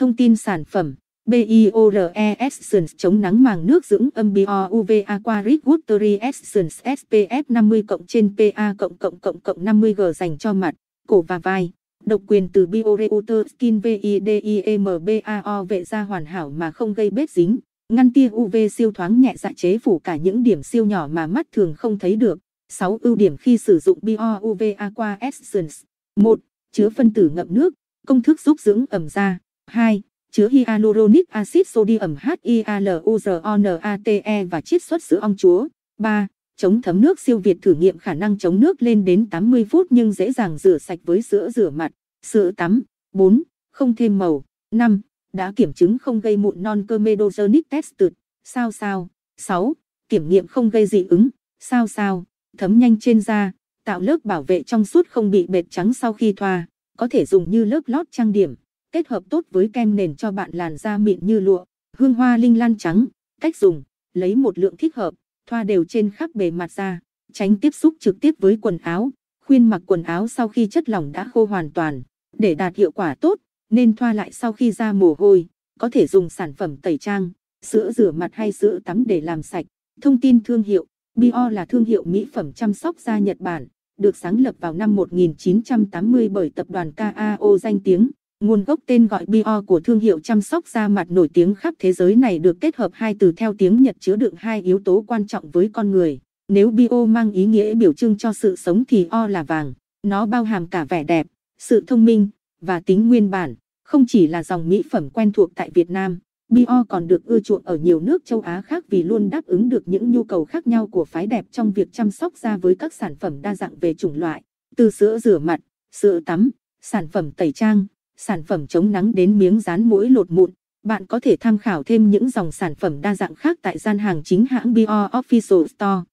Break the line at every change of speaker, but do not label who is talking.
Thông tin sản phẩm BIORESSENCE chống nắng màng nước dưỡng âm BOUV Aquaric Water Essence SPF 50 cộng trên PA cộng cộng cộng cộng 50G dành cho mặt, cổ và vai. Độc quyền từ Bioreuter Skin VIDIEMBAO vệ da hoàn hảo mà không gây bết dính, ngăn tia UV siêu thoáng nhẹ dạ chế phủ cả những điểm siêu nhỏ mà mắt thường không thấy được. 6 ưu điểm khi sử dụng BioUV Aqua Essence. 1. Chứa phân tử ngậm nước, công thức giúp dưỡng ẩm da. 2. Chứa hyaluronic acid sodium HIALURONATE và chiết xuất sữa ong chúa. 3. Chống thấm nước siêu việt thử nghiệm khả năng chống nước lên đến 80 phút nhưng dễ dàng rửa sạch với sữa rửa mặt, sữa tắm. 4. Không thêm màu. 5. Đã kiểm chứng không gây mụn non comedogenic tested. Sao sao. 6. Kiểm nghiệm không gây dị ứng. Sao sao. Thấm nhanh trên da, tạo lớp bảo vệ trong suốt không bị bệt trắng sau khi thoa, có thể dùng như lớp lót trang điểm kết hợp tốt với kem nền cho bạn làn da mịn như lụa, hương hoa linh lan trắng. Cách dùng, lấy một lượng thích hợp, thoa đều trên khắp bề mặt da, tránh tiếp xúc trực tiếp với quần áo. Khuyên mặc quần áo sau khi chất lỏng đã khô hoàn toàn, để đạt hiệu quả tốt, nên thoa lại sau khi da mồ hôi. Có thể dùng sản phẩm tẩy trang, sữa rửa mặt hay sữa tắm để làm sạch. Thông tin thương hiệu, Bio là thương hiệu mỹ phẩm chăm sóc da Nhật Bản, được sáng lập vào năm 1980 bởi tập đoàn KAO danh tiếng. Nguồn gốc tên gọi Bio của thương hiệu chăm sóc da mặt nổi tiếng khắp thế giới này được kết hợp hai từ theo tiếng Nhật chứa đựng hai yếu tố quan trọng với con người. Nếu Bio mang ý nghĩa biểu trưng cho sự sống thì O là vàng. Nó bao hàm cả vẻ đẹp, sự thông minh và tính nguyên bản, không chỉ là dòng mỹ phẩm quen thuộc tại Việt Nam. Bio còn được ưa chuộng ở nhiều nước châu Á khác vì luôn đáp ứng được những nhu cầu khác nhau của phái đẹp trong việc chăm sóc da với các sản phẩm đa dạng về chủng loại, từ sữa rửa mặt, sữa tắm, sản phẩm tẩy trang, sản phẩm chống nắng đến miếng dán mũi lột mụn. Bạn có thể tham khảo thêm những dòng sản phẩm đa dạng khác tại gian hàng chính hãng Bio Official Store.